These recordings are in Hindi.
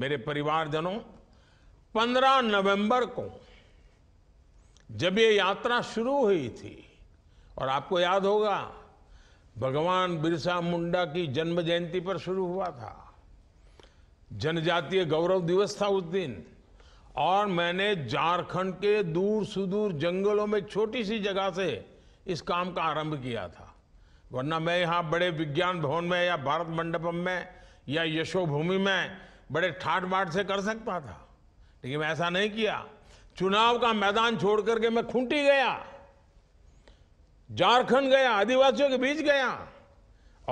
मेरे परिवारजनों 15 नवंबर को जब ये यात्रा शुरू हुई थी और आपको याद होगा भगवान बिरसा मुंडा की जन्म जयंती पर शुरू हुआ था जनजातीय गौरव दिवस था उस दिन और मैंने झारखंड के दूर सुदूर जंगलों में छोटी सी जगह से इस काम का आरंभ किया था वरना मैं यहाँ बड़े विज्ञान भवन में या भारत मंडपम में या यशोभूमि में बड़े ठाट बाट से कर सकता था लेकिन मैं ऐसा नहीं किया चुनाव का मैदान छोड़ करके मैं खूंटी गया झारखंड गया आदिवासियों के बीच गया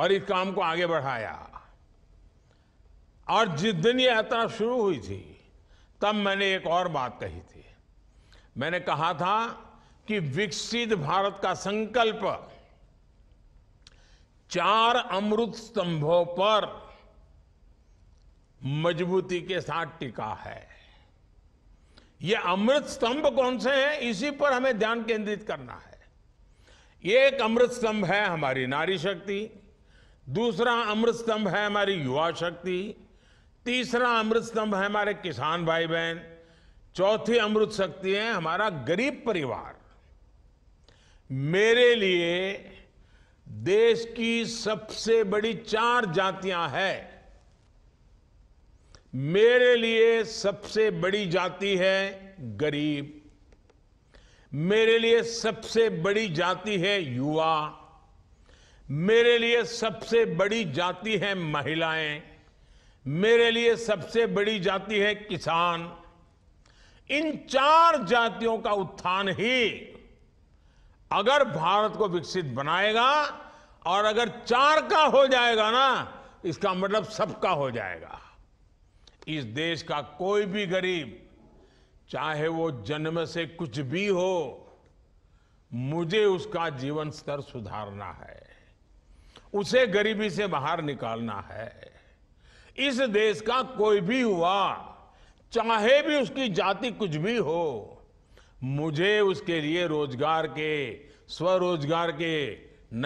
और इस काम को आगे बढ़ाया और जिस दिन ये यात्रा शुरू हुई थी तब मैंने एक और बात कही थी मैंने कहा था कि विकसित भारत का संकल्प चार अमृत स्तंभों पर मजबूती के साथ टिका है ये अमृत स्तंभ कौन से हैं इसी पर हमें ध्यान केंद्रित करना है ये एक अमृत स्तंभ है हमारी नारी शक्ति दूसरा अमृत स्तंभ है हमारी युवा शक्ति तीसरा अमृत स्तंभ है हमारे किसान भाई बहन चौथी अमृत शक्ति है हमारा गरीब परिवार मेरे लिए देश की सबसे बड़ी चार जातियां हैं मेरे लिए सबसे बड़ी जाति है गरीब मेरे लिए सबसे बड़ी जाति है युवा मेरे लिए सबसे बड़ी जाति है महिलाएं मेरे लिए सबसे बड़ी जाति है किसान इन चार जातियों का उत्थान ही अगर भारत को विकसित बनाएगा और अगर चार का हो जाएगा ना इसका मतलब सबका हो जाएगा इस देश का कोई भी गरीब चाहे वो जन्म से कुछ भी हो मुझे उसका जीवन स्तर सुधारना है उसे गरीबी से बाहर निकालना है इस देश का कोई भी युवा चाहे भी उसकी जाति कुछ भी हो मुझे उसके लिए रोजगार के स्वरोजगार के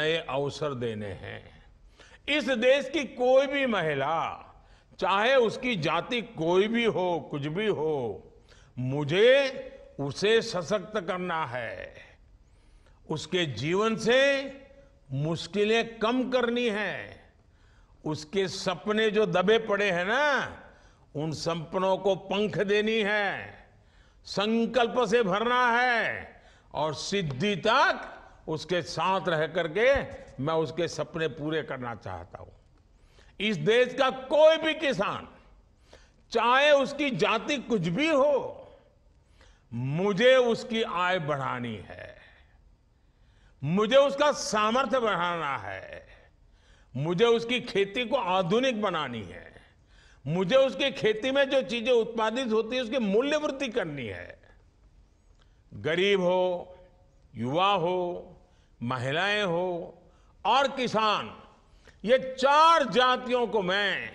नए अवसर देने हैं इस देश की कोई भी महिला चाहे उसकी जाति कोई भी हो कुछ भी हो मुझे उसे सशक्त करना है उसके जीवन से मुश्किलें कम करनी है उसके सपने जो दबे पड़े हैं ना उन सपनों को पंख देनी है संकल्प से भरना है और सिद्धि तक उसके साथ रह करके मैं उसके सपने पूरे करना चाहता हूं इस देश का कोई भी किसान चाहे उसकी जाति कुछ भी हो मुझे उसकी आय बढ़ानी है मुझे उसका सामर्थ्य बढ़ाना है मुझे उसकी खेती को आधुनिक बनानी है मुझे उसकी खेती में जो चीजें उत्पादित होती है उसकी मूल्य वृद्धि करनी है गरीब हो युवा हो महिलाएं हो और किसान ये चार जातियों को मैं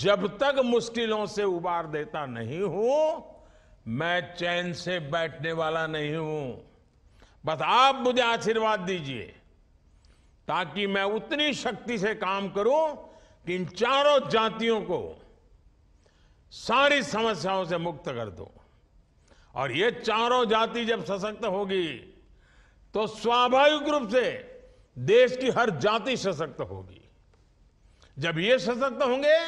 जब तक मुश्किलों से उबार देता नहीं हूं मैं चैन से बैठने वाला नहीं हूं बस आप मुझे आशीर्वाद दीजिए ताकि मैं उतनी शक्ति से काम करूं कि इन चारों जातियों को सारी समस्याओं से मुक्त कर दो और ये चारों जाति जब सशक्त होगी तो स्वाभाविक रूप से देश की हर जाति सशक्त होगी जब ये सशक्त होंगे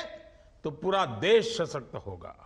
तो पूरा देश सशक्त होगा